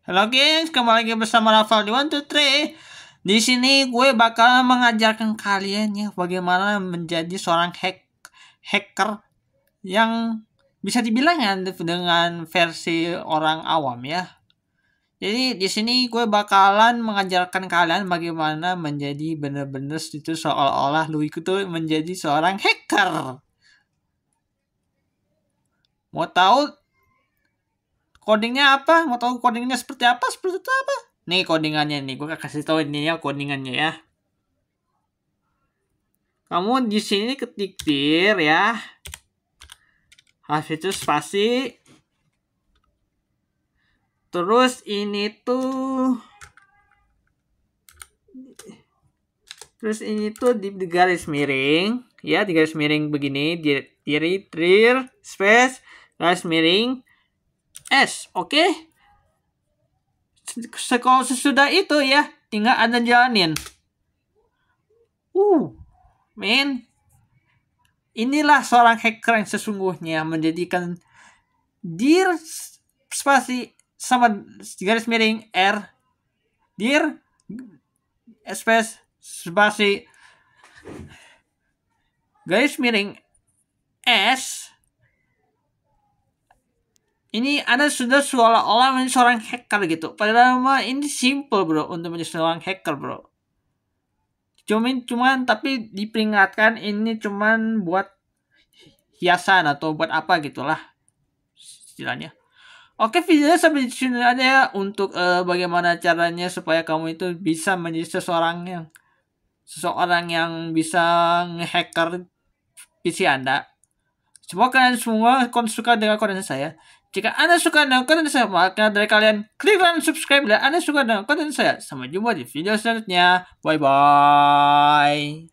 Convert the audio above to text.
Halo guys, kembali lagi bersama Rafael di One Two Three. Di sini gue bakal mengajarkan kalian ya bagaimana menjadi seorang hack hacker yang bisa dibilang ya dengan versi orang awam ya. Jadi di sini gue bakalan mengajarkan kalian bagaimana menjadi bener-bener itu seolah-olah lu itu menjadi seorang hacker. Mau tahu codingnya apa mau tahu codingnya seperti apa seperti itu apa nih codingannya nih gue kasih tahu ini ya codingannya ya kamu di sini ketik dir ya habis itu spasi terus ini tuh terus ini tuh di, garis miring ya di garis miring begini di diri trir space garis miring S. Oke. Okay? Sekolah sesudah itu ya, tinggal Anda jalanin. Uh, men. Inilah seorang hacker yang sesungguhnya menjadikan dir spasi sama garis miring R dir space spasi garis miring ini Anda sudah suara-orang menjadi seorang hacker gitu. Padahal mah ini simple bro untuk menjadi seorang hacker bro. Cuman, cuman tapi diperingatkan ini cuman buat hiasan atau buat apa gitulah istilahnya. Oke videonya sampai di sini aja ya untuk uh, bagaimana caranya supaya kamu itu bisa menjadi seseorang yang seseorang yang bisa ngehacker PC Anda. Semoga kalian semua suka dengan konten saya. Jika Anda suka dengan konten saya, maka dari kalian klik dan subscribe bila Anda suka dengan konten saya. Sampai jumpa di video selanjutnya. Bye-bye.